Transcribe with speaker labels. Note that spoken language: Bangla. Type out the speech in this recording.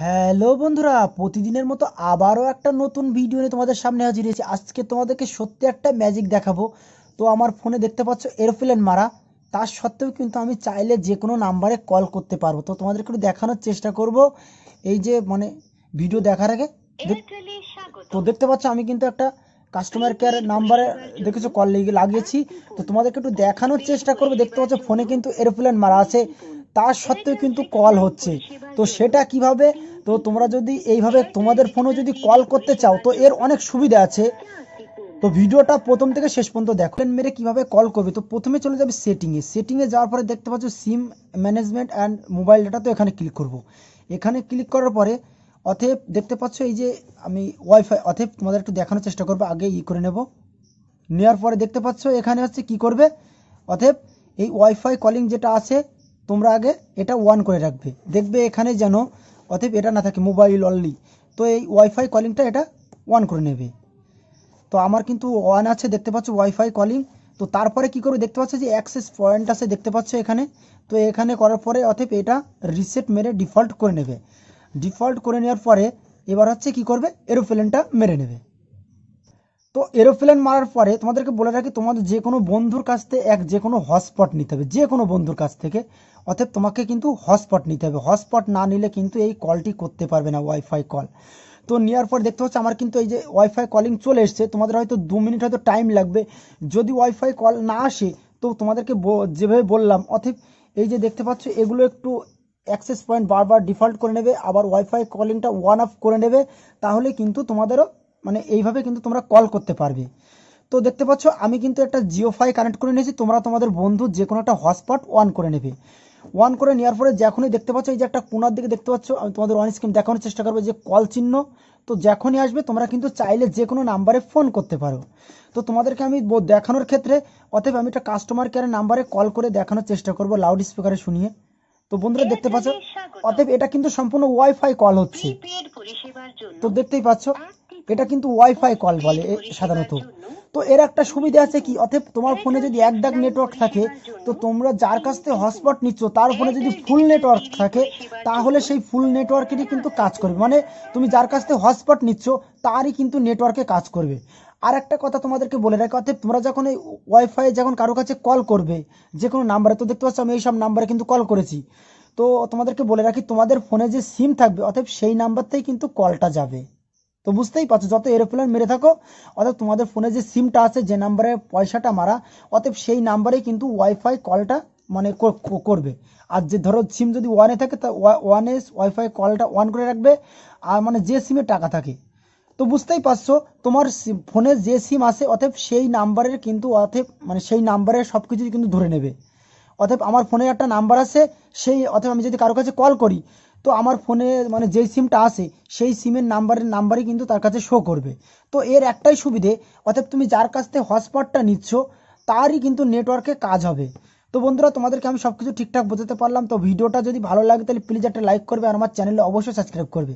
Speaker 1: হ্যালো বন্ধুরা প্রতিদিনের মতো আবারও একটা নতুন ভিডিও নিয়ে তোমাদের সামনে হাজির হয়েছি আজকে তোমাদেরকে সত্যি একটা ম্যাজিক দেখাবো তো আমার ফোনে দেখতে পাচ্ছ এরোপ্লেন মারা তার সত্ত্বেও কিন্তু আমি চাইলে যে কোনো নাম্বারে কল করতে পারবো তো তোমাদেরকে একটু দেখানোর চেষ্টা করব এই যে মানে ভিডিও দেখার আগে তো দেখতে পাচ্ছ আমি কিন্তু একটা কাস্টমার কেয়ার নাম্বারে দেখেছো কল লাগিয়েছি তো তোমাদেরকে একটু দেখানোর চেষ্টা করবো দেখতে পাচ্ছ ফোনে কিন্তু এরোপ্লেন মারা আছে তার সত্ত্বেও কিন্তু কল হচ্ছে তো সেটা কিভাবে তো তোমরা যদি এইভাবে তোমাদের ফোনও যদি কল করতে চাও তো এর অনেক সুবিধা আছে তো ভিডিওটা প্রথম থেকে শেষ পর্যন্ত দেখো মেরে কিভাবে কল করবে তো প্রথমে চলে যাবে সেটিংয়ে সেটিংয়ে যাওয়ার পরে দেখতে পাচ্ছ SIM management and mobile data তো এখানে ক্লিক করব। এখানে ক্লিক করার পরে অথেব দেখতে পাচ্ছ এই যে আমি ওয়াইফাই অথেব তোমাদের একটু দেখানোর চেষ্টা করবো আগে ই করে নেব নেওয়ার পরে দেখতে পাচ্ছ এখানে হচ্ছে কি করবে অথেব এই ওয়াইফাই কলিং যেটা আছে তোমরা আগে এটা ওয়ান করে রাখবে দেখবে এখানে যেন অতএব এটা না থাকে মোবাইল অনলি তো এই ওয়াইফাই কলিংটা এটা ওয়ান করে নেবে তো আমার কিন্তু ওয়ান আছে দেখতে পাচ্ছ ওয়াইফাই কলিং তো তারপরে কি করবে দেখতে পাচ্ছ যে অ্যাক্সেস পয়েন্ট আছে দেখতে পাচ্ছ এখানে তো এখানে করার পরে অতএব এটা রিসেট মেরে ডিফল্ট করে নেবে ডিফল্ট করে নেওয়ার পরে এবার হচ্ছে কি করবে এরোপ্লেনটা মেরে নেবে তো এরোপ্লেন মারার পরে তোমাদেরকে বলে রাখি তোমাদের যে কোনো বন্ধুর কাছ থেকে এক যে কোনো হটস্পট নিতে হবে যে কোনো বন্ধুর কাছ থেকে অর্থাৎ তোমাকে কিন্তু হটস্পট নিতে হবে হটস্পট না নিলে কিন্তু এই কলটি করতে পারবে না ওয়াইফাই কল তো নেওয়ার পর দেখতে হচ্ছে আমার কিন্তু এই যে ওয়াইফাই কলিং চলে এসছে তোমাদের হয়তো দু মিনিট হয়তো টাইম লাগবে যদি ওয়াইফাই কল না আসে তো তোমাদেরকে যেভাবে বললাম অথব এই যে দেখতে পাচ্ছ এগুলো একটু অ্যাক্সেস পয়েন্ট বারবার ডিফল্ট করে নেবে আবার ওয়াইফাই কলিংটা ওয়ান অফ করে নেবে তাহলে কিন্তু তোমাদেরও মানে এইভাবে কিন্তু তোমরা কল করতে পারবে তো দেখতে পাচ্ছ আমি কিন্তু একটা জিওফাই কানেক্ট করে নিয়েছি তোমরা তোমাদের বন্ধু যে কোনো একটা হটস্পট অন করে নেবে অন করে নেওয়ার পরে যখনই দেখতে পাচ্ছ এই যে একটা কোনার দিকে দেখতে পাচ্ছ আমি তোমাদের অন স্ক্রিন দেখানোর চেষ্টা করবো যে কল চিহ্ন তো যখনই আসবে তোমরা কিন্তু চাইলে যে কোনো নাম্বারে ফোন করতে পারো তো তোমাদেরকে আমি দেখানোর ক্ষেত্রে অতএব আমি একটা কাস্টমার কেয়ারের নাম্বারে কল করে দেখানোর চেষ্টা করবো লাউড স্পিকারে শুনিয়ে তো বন্ধুরা দেখতে পাচ্ছ অতএব এটা কিন্তু সম্পূর্ণ ওয়াইফাই কল হচ্ছে তো দেখতেই পাচ্ছ এটা কিন্তু ওয়াইফাই কল বলে সাধারণত তো এর একটা সুবিধা আছে কি অথব তোমার ফোনে যদি এক ডাক নেটওয়ার্ক থাকে তো তোমরা যার কাছ থেকে হটস্পট নিচ্ছ তার ফোনে যদি ফুল নেটওয়ার্ক থাকে তাহলে সেই ফুল নেটওয়ার্কেরই কিন্তু কাজ করবে মানে তুমি যার কাছ থেকে হটস্পট নিচ্ছ তারই কিন্তু নেটওয়ার্কে কাজ করবে আর একটা কথা তোমাদেরকে বলে রাখি অর্থাৎ তোমরা যখন এই ওয়াইফাই যখন কারো কাছে কল করবে যে কোনো নাম্বারে তো দেখতে পাচ্ছ আমি এইসব নাম্বারে কিন্তু কল করেছি তো তোমাদেরকে বলে রাখি তোমাদের ফোনে যে সিম থাকবে অর্থাৎ সেই নাম্বারতেই কিন্তু কলটা যাবে তো বুঝতেই পারছো যত এরোপ্লেন মেরে থাকো অর্থাৎ তোমাদের ফোনে যে সিমটা আছে যে নাম্বারে পয়সাটা মারা অতএব সেই নাম্বারে কিন্তু ওয়াইফাই কলটা মানে করবে আর যে ধরো সিম যদি ওয়ানে থাকে তা ওয়ান এস ওয়াইফাই কলটা ওয়ান করে রাখবে আর মানে যে সিমে টাকা থাকে তো বুঝতেই পারছো তোমার ফোনে যে সিম আছে অতএব সেই নাম্বারের কিন্তু অতএব মানে সেই নাম্বারে সব কিছু কিন্তু ধরে নেবে অতএব আমার ফোনে একটা নাম্বার আছে সেই অথবা আমি যদি কারো কাছে কল করি তো আমার ফোনে মানে যেই সিমটা আসে সেই সিমের নাম্বারের নাম্বারই কিন্তু তার কাছে শো করবে তো এর একটাই সুবিধে অর্থাৎ তুমি যার কাছ থেকে হটস্পটটা নিচ্ছ তারই কিন্তু নেটওয়ার্কে কাজ হবে তো বন্ধুরা তোমাদেরকে আমি সব কিছু ঠিকঠাক বোঝাতে পারলাম তো ভিডিওটা যদি ভালো লাগে তাহলে প্লিজ একটা লাইক করবে আর আমার চ্যানেলে অবশ্যই সাবস্ক্রাইব করবে